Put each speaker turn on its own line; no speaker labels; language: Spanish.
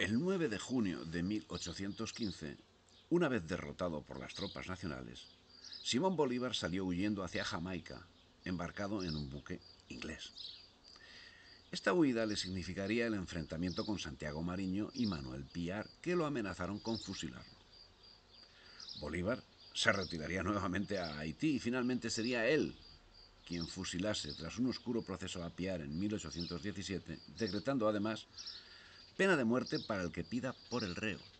El 9 de junio de 1815, una vez derrotado por las tropas nacionales, Simón Bolívar salió huyendo hacia Jamaica, embarcado en un buque inglés. Esta huida le significaría el enfrentamiento con Santiago Mariño y Manuel Piar, que lo amenazaron con fusilarlo. Bolívar se retiraría nuevamente a Haití y finalmente sería él quien fusilase tras un oscuro proceso a Piar en 1817, decretando además pena de muerte para el que pida por el reo.